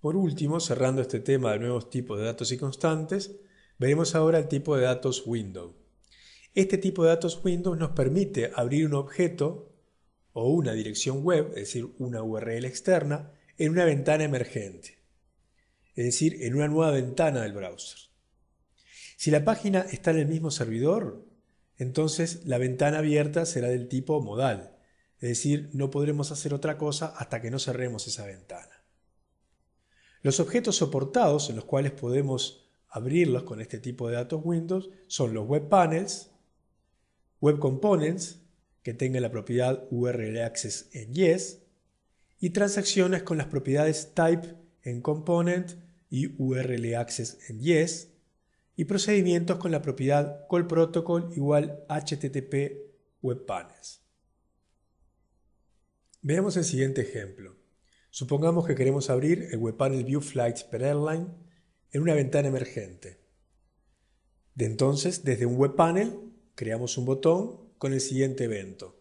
Por último, cerrando este tema de nuevos tipos de datos y constantes, veremos ahora el tipo de datos window. Este tipo de datos window nos permite abrir un objeto o una dirección web, es decir, una URL externa, en una ventana emergente, es decir, en una nueva ventana del browser. Si la página está en el mismo servidor, entonces la ventana abierta será del tipo modal, es decir, no podremos hacer otra cosa hasta que no cerremos esa ventana. Los objetos soportados en los cuales podemos abrirlos con este tipo de datos Windows son los web panels, web components que tengan la propiedad URL access en yes y transacciones con las propiedades type en component y URL access en yes y procedimientos con la propiedad call protocol igual http web panels. Veamos el siguiente ejemplo. Supongamos que queremos abrir el WebPanel View Flights per Airline en una ventana emergente. De entonces, desde un WebPanel, creamos un botón con el siguiente evento.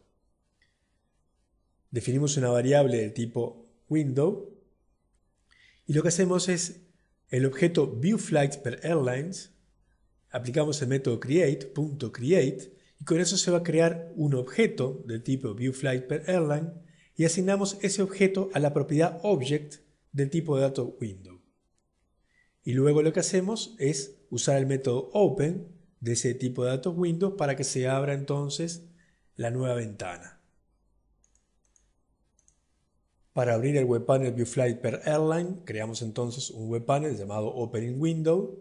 Definimos una variable del tipo window y lo que hacemos es el objeto View per Airlines, aplicamos el método create.create y con eso se va a crear un objeto del tipo View per Airline y asignamos ese objeto a la propiedad object del tipo de dato window. Y luego lo que hacemos es usar el método open de ese tipo de datos window para que se abra entonces la nueva ventana. Para abrir el web view ViewFlight per Airline, creamos entonces un web panel llamado Opening Window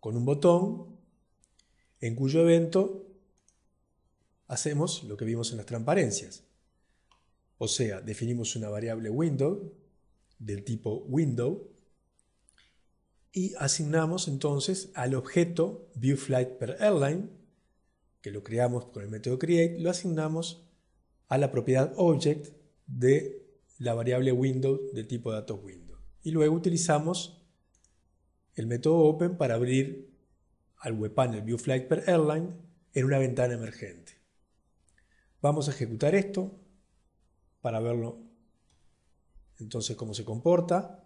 con un botón en cuyo evento hacemos lo que vimos en las transparencias. O sea, definimos una variable window del tipo window y asignamos entonces al objeto viewFlightPerAirline, que lo creamos con el método create, lo asignamos a la propiedad object de la variable window del tipo datos window. Y luego utilizamos el método open para abrir al web per viewFlightPerAirline en una ventana emergente. Vamos a ejecutar esto para verlo entonces cómo se comporta.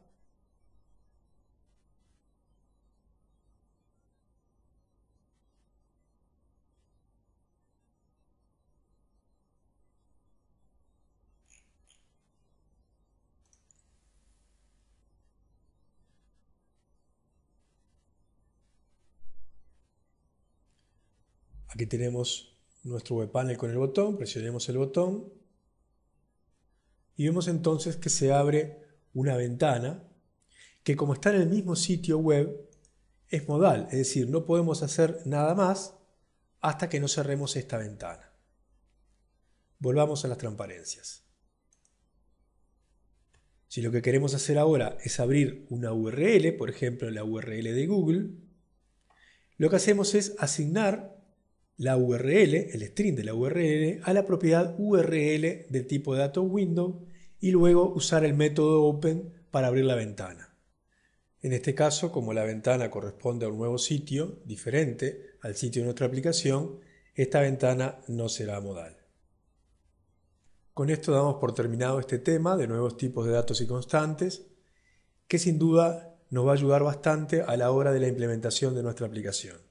Aquí tenemos nuestro web panel con el botón, presionemos el botón y vemos entonces que se abre una ventana que como está en el mismo sitio web es modal, es decir, no podemos hacer nada más hasta que no cerremos esta ventana. Volvamos a las transparencias. Si lo que queremos hacer ahora es abrir una URL, por ejemplo la URL de Google, lo que hacemos es asignar la URL, el string de la URL, a la propiedad URL del tipo de datos window y luego usar el método open para abrir la ventana. En este caso, como la ventana corresponde a un nuevo sitio, diferente al sitio de nuestra aplicación, esta ventana no será modal. Con esto damos por terminado este tema de nuevos tipos de datos y constantes, que sin duda nos va a ayudar bastante a la hora de la implementación de nuestra aplicación.